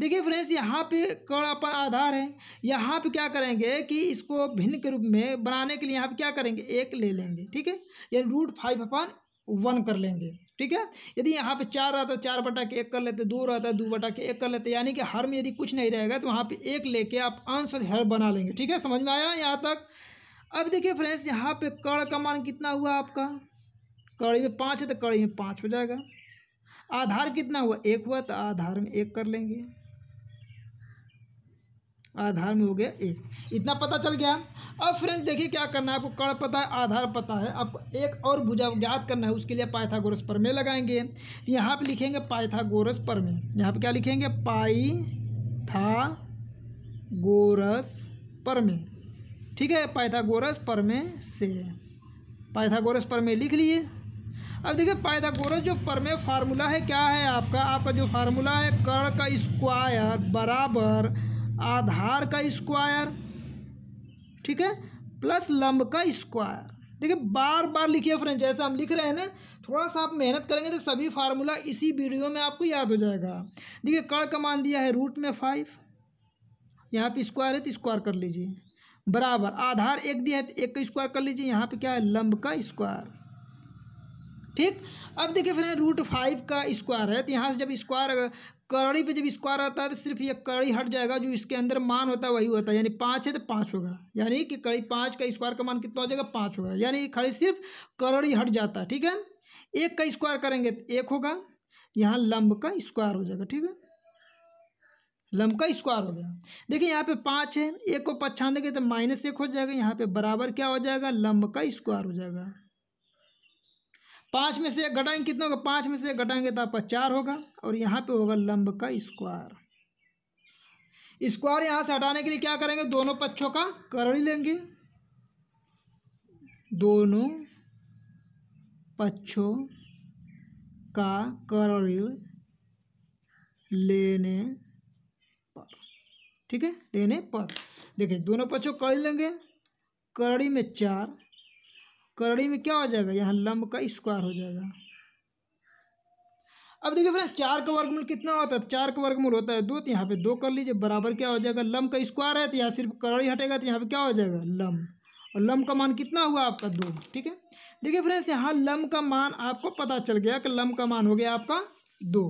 देखिए फ्रेंड्स यहाँ पे कण अपन आधार है यहाँ पे क्या करेंगे कि इसको भिन्न के रूप में बनाने के लिए यहाँ पे क्या करेंगे एक ले लेंगे ठीक है यानी रूट फाइव अपन वन कर लेंगे ठीक है यदि यहाँ पे चार रहता चार बटा के एक कर लेते दो रहता दो बटा के एक कर लेते यानी कि हर में यदि कुछ नहीं रहेगा तो वहाँ पर एक लेके आप आंसर हर बना लेंगे ठीक है समझ में आया यहाँ तक अब देखिए फ्रेंड्स यहाँ पे कड़ का मान कितना हुआ आपका कड़ी में पाँच है तो कड़ी में पाँच हो जाएगा आधार कितना हुआ एक हुआ तो आधार में एक कर लेंगे आधार में हो गया एक इतना पता चल गया अब फ्रेंड्स देखिए क्या करना है आपको कड़ पता है आधार पता है आपको एक और भुजा ज्ञात करना है उसके लिए पाइथागोरस परमे लगाएंगे यहाँ पे लिखेंगे पाइथागोरस में यहाँ पे क्या लिखेंगे पाई था गोरस परमे ठीक है पाइथागोरस परमे से पाइथागोरस परमे लिख लिए अब देखिए पायदागोरस जो परमे फार्मूला है क्या है आपका आपका जो फार्मूला है कर्ण का स्क्वायर बराबर आधार का स्क्वायर ठीक है प्लस लंब का स्क्वायर देखिए बार बार लिखिए फ्रेंड जैसा हम लिख रहे हैं ना थोड़ा सा आप मेहनत करेंगे तो सभी फार्मूला इसी वीडियो में आपको याद हो जाएगा देखिए कड़ का मान दिया है रूट में फाइव यहाँ पे स्क्वायर है तो स्क्वायर कर लीजिए बराबर आधार एक दिया है तो एक का स्क्वायर कर लीजिए यहाँ पे क्या है लंब का स्क्वायर ठीक अब देखिए फ्रेंड रूट फाइव का स्क्वायर है तो यहाँ से जब स्क्वायर करड़ी पे जब स्क्वायर आता है तो सिर्फ ये करड़ी हट जाएगा जो इसके अंदर मान होता है वही होता है यानी पाँच है तो पाँच होगा यानी कि कड़ी पाँच का स्क्वायर का मान कितना हो जाएगा पाँच होगा यानी खड़ी सिर्फ करड़ी हट जाता है ठीक है एक का स्क्वायर करेंगे तो एक होगा यहाँ लंब का स्क्वायर हो जाएगा ठीक है लंब का स्क्वायर हो गया देखिए यहाँ पे पाँच है एक को पछाने देंगे तो माइनस एक हो जाएगा यहाँ पे बराबर क्या हो जाएगा लंब का स्क्वायर हो जाएगा पाँच में से एक घटाएंगे कितना होगा पाँच में से एक घटाएंगे तो आपका चार होगा और यहाँ पे होगा लंब का स्क्वायर स्क्वायर यहाँ से हटाने के लिए क्या करेंगे दोनों पक्षों का करण लेंगे दोनों पक्षों का करण लेने पर ठीक है लेने पर देखिए दोनों पक्षों कड़ी लेंगे करड़ी में चार करड़ी में क्या हो जाएगा यहाँ लंब का स्क्वायर हो जाएगा अब देखिए फ्रेंड्स चार का वर्गमूल कितना होता है चार का वर्गमूल होता है दो तो यहाँ पे दो कर लीजिए बराबर क्या हो जाएगा लम्ब का स्क्वायर है तो यहाँ सिर्फ करड़ी हटेगा तो यहाँ पे क्या हो जाएगा लम और लम का मान कितना हुआ आपका दो ठीक है देखिए फ्रेंड्स यहाँ लम का मान आपको पता चल गया कि लम का मान हो गया आपका दो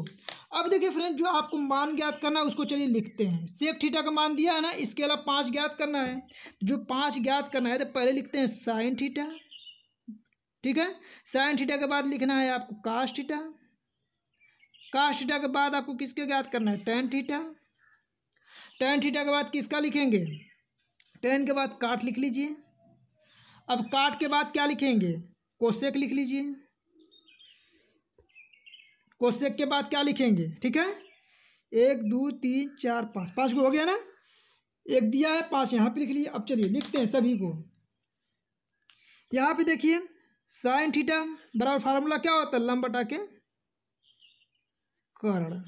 अब देखिए फ्रेंड्स जो आपको मान ज्ञात करना है उसको चलिए लिखते हैं सेक ठीटा का मान दिया है ना इसके अलावा पाँच ज्ञात करना है तो जो पाँच ज्ञात करना है तो पहले लिखते हैं साइन ठीठा ठीक है साइन थीटा के बाद लिखना है आपको कास्ट थीटा कास्ट थीटा के बाद आपको किसके ज्ञात करना है टेन थीटा टेन थीटा के बाद किसका लिखेंगे टेन के बाद काट लिख लीजिए अब काट के बाद क्या लिखेंगे कोशेक लिख लीजिए कोशेक के बाद क्या लिखेंगे ठीक है एक दो तीन चार पाँच पाँच को हो गया ना एक दिया है पाँच यहाँ पे लिख लिए अब चलिए लिखते हैं सभी को यहाँ पे देखिए साइन थीटा बराबर फार्मूला क्या होता है लंब बटा के कर्ण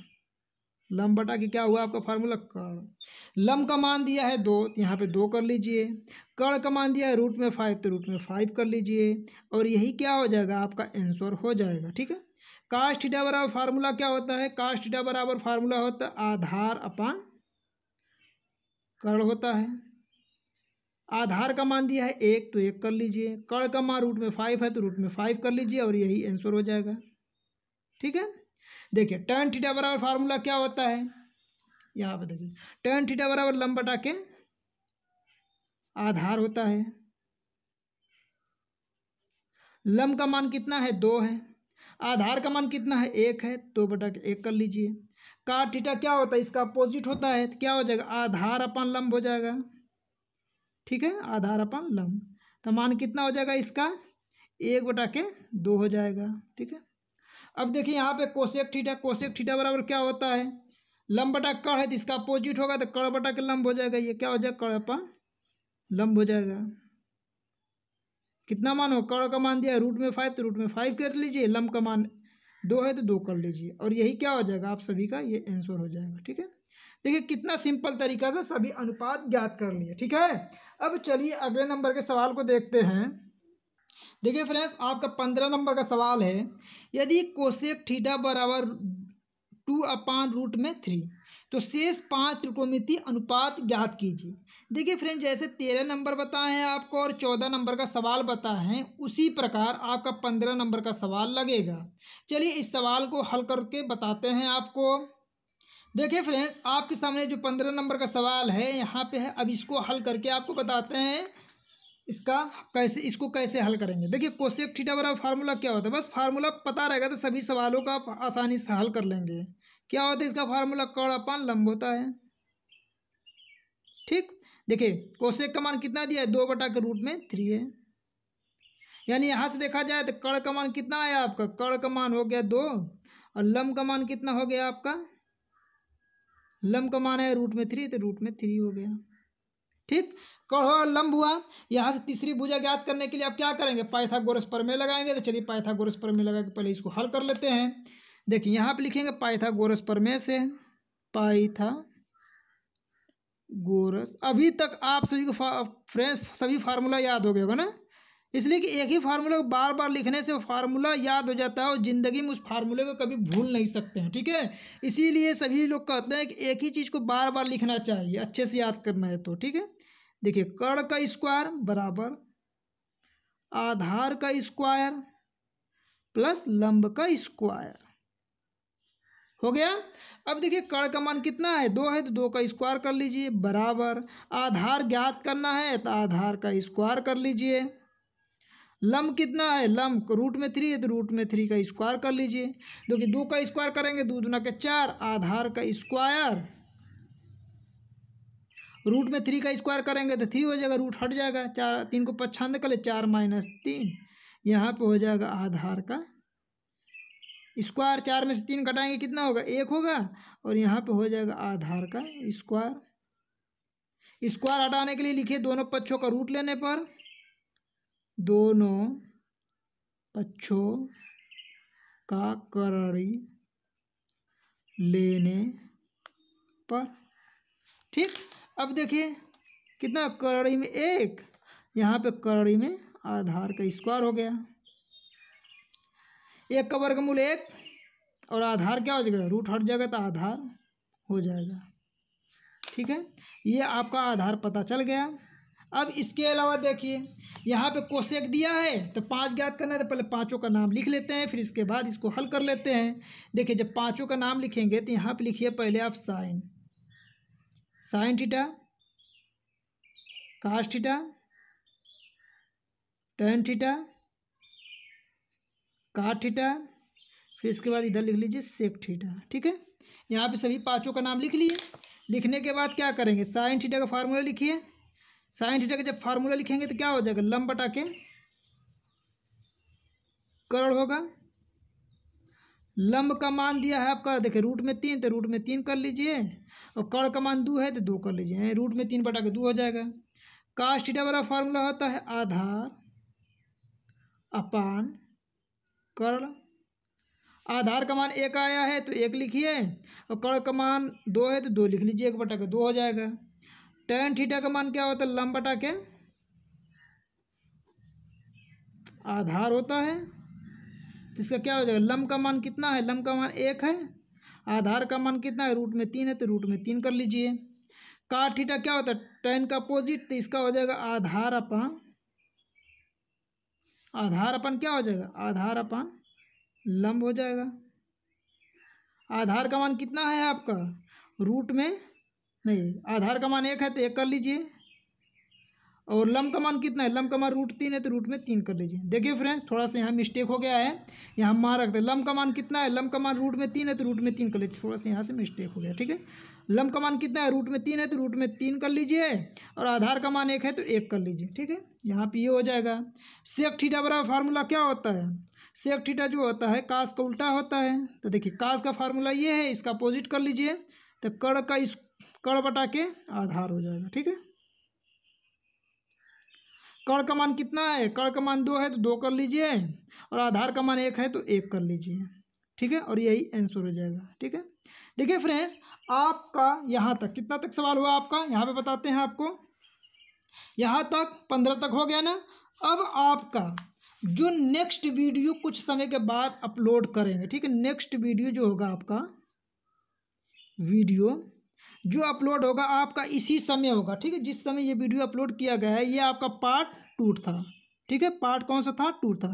लंब बटा के क्या हुआ आपका फार्मूला कर्ण लम का मान दिया है दो तो यहाँ पे दो कर लीजिए कर्ण का मान दिया है रूट में फाइव तो रूट में फाइव कर लीजिए और यही क्या हो जाएगा आपका आंसर हो जाएगा ठीक है कास्ट थीटा बराबर फार्मूला क्या होता है कास्टिटा थीटा बराबर फार्मूला होता है आधार अपान कर्ण होता है आधार का मान दिया है एक तो एक कर लीजिए कड़ का मान रूट में फाइव है तो रूट में फाइव कर लीजिए और यही आंसर हो जाएगा ठीक है देखिए टेन थीटा बराबर फार्मूला क्या होता है यहाँ पर देखिए टेन थीटा बराबर लंबा के आधार होता है लम का मान कितना है दो है आधार का मान कितना है एक है दो बटा के एक कर लीजिए का थीटा क्या होता है इसका अपोजिट होता है तो क्या हो जाएगा आधार अपन लंब हो जाएगा ठीक है आधार अपन लम्ब तो मान कितना हो जाएगा इसका एक बटा के दो हो जाएगा ठीक है अब देखिए यहाँ पे कोशेक ठीठा कोशेक ठीठा बराबर क्या होता है लम्ब बटा कड़ है तो इसका अपोजिट होगा तो कड़ बटा के लम्ब हो जाएगा ये क्या हो जाएगा कड़ अपन लम्ब हो जाएगा कितना मान हो कड़ का मान दिया रूट में फाइव तो रूट में फाइव कर लीजिए लम्ब का मान दो है तो दो कर लीजिए और यही क्या हो जाएगा आप सभी का ये आंसर हो जाएगा ठीक है देखिए कितना सिंपल तरीका से सभी अनुपात ज्ञात कर लिए ठीक है अब चलिए अगले नंबर के सवाल को देखते हैं देखिए फ्रेंड्स आपका पंद्रह नंबर का सवाल है यदि कोशेक ठीठा बराबर टू अपान रूट में थ्री तो शेष पांच त्रिकोमिति अनुपात ज्ञात कीजिए देखिए फ्रेंड जैसे तेरह नंबर बताए हैं आपको और चौदह नंबर का सवाल बताए हैं उसी प्रकार आपका पंद्रह नंबर का सवाल लगेगा चलिए इस सवाल को हल करके बताते हैं आपको देखिए फ्रेंड्स आपके सामने जो पंद्रह नंबर का सवाल है यहाँ पे है अब इसको हल करके आपको बताते हैं इसका कैसे इसको कैसे हल करेंगे देखिए कोशेक थीटा बराबर फार्मूला क्या होता है बस फार्मूला पता रहेगा तो सभी सवालों का आप आसानी से हल कर लेंगे क्या होता है इसका फार्मूला कड़ अपान लंब होता है ठीक देखिए कोशेक का मान कितना दिया है दो बटा के रूट में थ्री है यानी यहाँ से देखा जाए तो कड़ का मान कितना आया आपका कड़ का मान हो गया दो और लम का मान कितना हो गया आपका लम्ब का मान है रूट में थ्री तो रूट में थ्री हो गया ठीक कढ़ो लम्ब लंब हुआ यहाँ से तीसरी भुजा ज्ञात करने के लिए आप क्या करेंगे पाइथागोरस पर में लगाएंगे तो चलिए पाइथागोरस पर में लगा के पहले इसको हल कर लेते हैं देखिए यहाँ पर लिखेंगे पाइथागोरस पर में से पाइथा गोरस अभी तक आप सभी को फ्रेंड्स सभी फार्मूला याद हो गया होगा ना इसलिए कि एक ही फार्मूला को बार बार लिखने से फार्मूला याद हो जाता है और ज़िंदगी में उस फार्मूले को कभी भूल नहीं सकते हैं ठीक है इसीलिए सभी लोग कहते हैं कि एक ही चीज़ को बार बार लिखना चाहिए अच्छे से याद करना है तो ठीक है देखिए कर्ण का स्क्वायर बराबर आधार का स्क्वायर प्लस लंब का स्क्वायर हो गया अब देखिए कड़ का मान कितना है दो है तो दो का स्क्वायर कर लीजिए बराबर आधार ज्ञात करना है तो आधार का स्क्वायर कर लीजिए लम कितना है लम रूट में थ्री है तो रूट में थ्री का स्क्वायर कर लीजिए जो कि दो का स्क्वायर करेंगे दो दुना के चार आधार का स्क्वायर रूट में थ्री का स्क्वायर करेंगे तो थ्री हो जाएगा रूट हट जाएगा चार तीन को पच्छांद कर ले चार माइनस तीन यहाँ पर हो जाएगा आधार का स्क्वायर चार में से तीन घटाएंगे कितना होगा एक होगा और यहाँ पे हो जाएगा आधार का स्क्वायर स्क्वायर हटाने के लिए लिखिए दोनों पक्षों का रूट लेने पर दोनों पक्षों का करड़ी लेने पर ठीक अब देखिए कितना करड़ी में एक यहाँ पे करड़ी में आधार का स्क्वायर हो गया एक का वर्गमूल एक और आधार क्या हो जाएगा रूट हट जाएगा तो आधार हो जाएगा ठीक है ये आपका आधार पता चल गया अब इसके अलावा देखिए यहाँ पे कोशेक दिया है तो पांच ज्ञात करना है तो पहले पांचों का नाम लिख लेते हैं फिर इसके बाद इसको हल कर लेते हैं देखिए जब पांचों का नाम लिखेंगे तो यहाँ पे लिखिए पहले आप sine sine theta cos theta tan theta cot theta फिर इसके बाद इधर लिख लीजिए सेक थीटा ठीक है यहाँ पर सभी पाँचों का नाम लिख लिए लिखने के बाद क्या करेंगे साइन टीटा का फार्मूला लिखिए साइन थीटा का जब फार्मूला लिखेंगे तो क्या हो जाएगा लम बटा के करण होगा लंब का मान दिया है आपका देखिए रूट में तीन तो रूट में तीन कर लीजिए और कर्ण का मान दो है तो दो कर लीजिए रूट में तीन बटा के दो हो जाएगा कास्ट थीटा वाला फार्मूला होता है आधार अपान कर्ण आधार का मान एक आया है तो एक लिखिए और कर्ण का मान दो है तो दो लिख लीजिए एक बटा के दो हो जाएगा टेन थीटा का मान क्या होता है लंब बटा के आधार होता है तो इसका क्या हो जाएगा लम का मान कितना है लम का मान एक है आधार का मान कितना है रूट में तीन है तो रूट में तीन कर लीजिए का थीटा क्या होता है टेन का अपोजिट तो इसका हो जाएगा आधार अपान आधार अपन क्या हो जाएगा आधार अपान लंब हो जाएगा आधार का मान कितना है आपका रूट में नहीं आधार का मान एक है तो एक कर लीजिए और लम का मान कितना है लम का मान रूट तीन है तो रूट में तीन कर लीजिए देखिए फ्रेंड्स थोड़ा सा यहाँ मिस्टेक हो गया है यहाँ मान रखते हैं लम का मान कितना है लम का मान रूट में तीन है तो रूट में तीन कर लीजिए थोड़ा सा यहाँ से मिस्टेक हो गया ठीक है लम का मान कितना है रूट में तीन है तो रूट में तीन कर लीजिए और आधार का मान एक है तो एक कर लीजिए ठीक है यहाँ पर ये हो जाएगा सेक ठीठा बराबर फार्मूला क्या होता है सेक ठीठा जो होता है कास का उल्टा होता है तो देखिए कास का फार्मूला ये है इसका अपोजिट कर लीजिए तो कड़ का इस कर्ण बटा के आधार हो जाएगा ठीक है कर्ण का मान कितना है कर्ण का मान दो है तो दो कर लीजिए और आधार का मान एक है तो एक कर लीजिए ठीक है और यही आंसर हो जाएगा ठीक है देखिए फ्रेंड्स आपका यहाँ तक कितना तक सवाल हुआ आपका यहाँ पे बताते हैं आपको यहाँ तक पंद्रह तक हो गया ना अब आपका जो नेक्स्ट वीडियो कुछ समय के बाद अपलोड करेंगे ठीक है नेक्स्ट वीडियो जो होगा आपका वीडियो जो अपलोड होगा आपका इसी समय होगा ठीक है जिस समय ये वीडियो अपलोड किया गया है ये आपका पार्ट टूट था ठीक है पार्ट कौन सा था टू था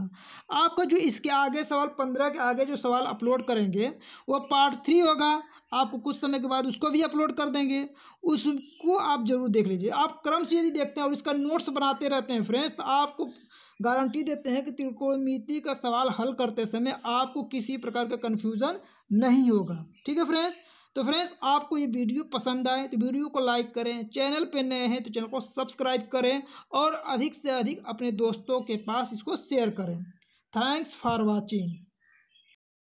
आपका जो इसके आगे सवाल पंद्रह के आगे जो सवाल अपलोड करेंगे वो पार्ट थ्री होगा आपको कुछ समय के बाद उसको भी अपलोड कर देंगे उसको आप जरूर देख लीजिए आप क्रम से यदि देखते हैं और इसका नोट्स बनाते रहते हैं फ्रेंड्स तो आपको गारंटी देते हैं कि त्रिकोणमिति का सवाल हल करते समय आपको किसी प्रकार का कन्फ्यूज़न नहीं होगा ठीक है फ्रेंड्स तो फ्रेंड्स आपको ये वीडियो पसंद आए तो वीडियो को लाइक करें चैनल पर नए हैं तो चैनल को सब्सक्राइब करें और अधिक से अधिक अपने दोस्तों के पास इसको शेयर करें थैंक्स फॉर वॉचिंग